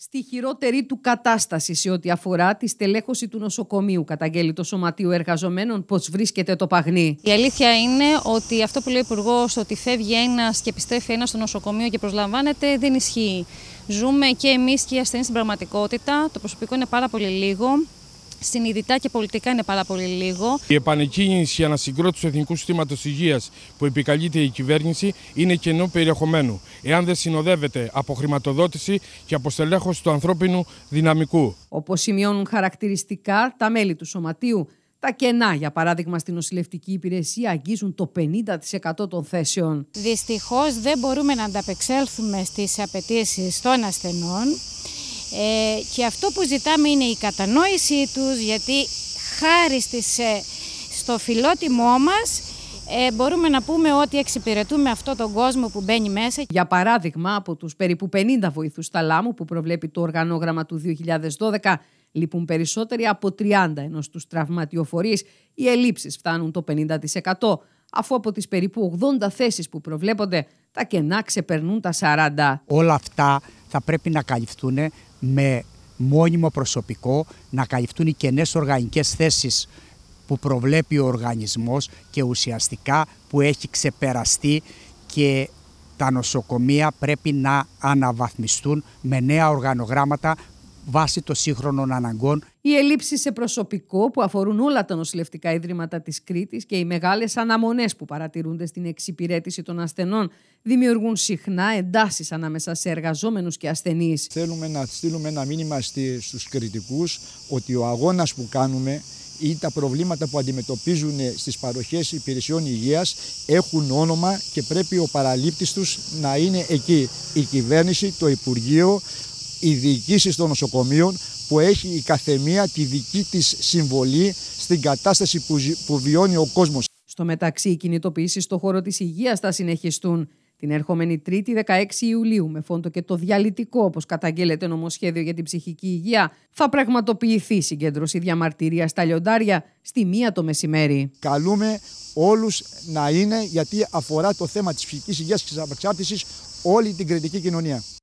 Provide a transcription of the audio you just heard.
στη χειρότερη του κατάσταση σε ό,τι αφορά τη στελέχωση του νοσοκομείου, καταγγέλει το Σωματείο Εργαζομένων, πώ βρίσκεται το παγνί. Η αλήθεια είναι ότι αυτό που λέει ο Υπουργός, ότι φεύγει ένας και επιστρέφει ένας στο νοσοκομείο και προσλαμβάνεται, δεν ισχύει. Ζούμε και εμείς και οι ασθενείς στην πραγματικότητα. Το προσωπικό είναι πάρα πολύ λίγο συνειδητά και πολιτικά είναι πάρα πολύ λίγο. Η επανεκκίνηση ανασυγκρότησης του Εθνικού Συστήματος Υγείας που επικαλείται η κυβέρνηση είναι κενό περιεχομένου, εάν δεν συνοδεύεται από χρηματοδότηση και από του ανθρώπινου δυναμικού. Όπως σημειώνουν χαρακτηριστικά τα μέλη του Σωματείου, τα κενά, για παράδειγμα, στην νοσηλευτική υπηρεσία αγγίζουν το 50% των θέσεων. Δυστυχώς δεν μπορούμε να ανταπεξέλθουμε στις απαιτήσεις των ασθενών ε, και αυτό που ζητάμε είναι η κατανόησή τους, γιατί χάρη στις, ε, στο φιλότιμό μας ε, μπορούμε να πούμε ότι εξυπηρετούμε αυτό τον κόσμο που μπαίνει μέσα. Για παράδειγμα, από τους περίπου 50 βοηθούς ταλάμου που προβλέπει το οργανόγραμμα του 2012, λείπουν περισσότεροι από 30, ενώ στους τραυματιοφορείς οι ελλείψεις φτάνουν το 50% αφού από τις περίπου 80 θέσεις που προβλέπονται τα κενά ξεπερνούν τα 40. Όλα αυτά θα πρέπει να καλυφθούν με μόνιμο προσωπικό, να καλυφθούν οι κενές οργανικές θέσεις που προβλέπει ο οργανισμός και ουσιαστικά που έχει ξεπεραστεί και τα νοσοκομεία πρέπει να αναβαθμιστούν με νέα οργανογράμματα βάσει των σύγχρονων αναγκών οι ελλείψεις σε προσωπικό που αφορούν όλα τα νοσηλευτικά ιδρύματα της Κρήτης και οι μεγάλες αναμονές που παρατηρούνται στην εξυπηρέτηση των ασθενών δημιουργούν συχνά εντάσεις ανάμεσα σε εργαζόμενους και ασθενείς. Θέλουμε να στείλουμε ένα μήνυμα στους κριτικούς ότι ο αγώνας που κάνουμε ή τα προβλήματα που αντιμετωπίζουν στις παροχές υπηρεσιών υγείας έχουν όνομα και πρέπει ο παραλήπτης τους να είναι εκεί. Η κυβέρνηση, το Υπουργείο, οι διοικήσεις των νοσοκομείων που έχει η καθεμία τη δική της συμβολή στην κατάσταση που, βιώνει ο κόσμος. Στο μεταξύ, οι κινητοποιήσεις στον χώρο της υγείας θα συνεχιστούν. Την ερχόμενη Τρίτη 16 Ιουλίου, με φόντο και το διαλυτικό, όπως καταγγέλλεται νομοσχέδιο για την ψυχική υγεία, θα πραγματοποιηθεί συγκέντρωση διαμαρτυρία στα λιοντάρια στη μία το μεσημέρι. Καλούμε όλους να είναι, γιατί αφορά το θέμα της ψυχικής υγείας και της όλη την κριτική κοινωνία.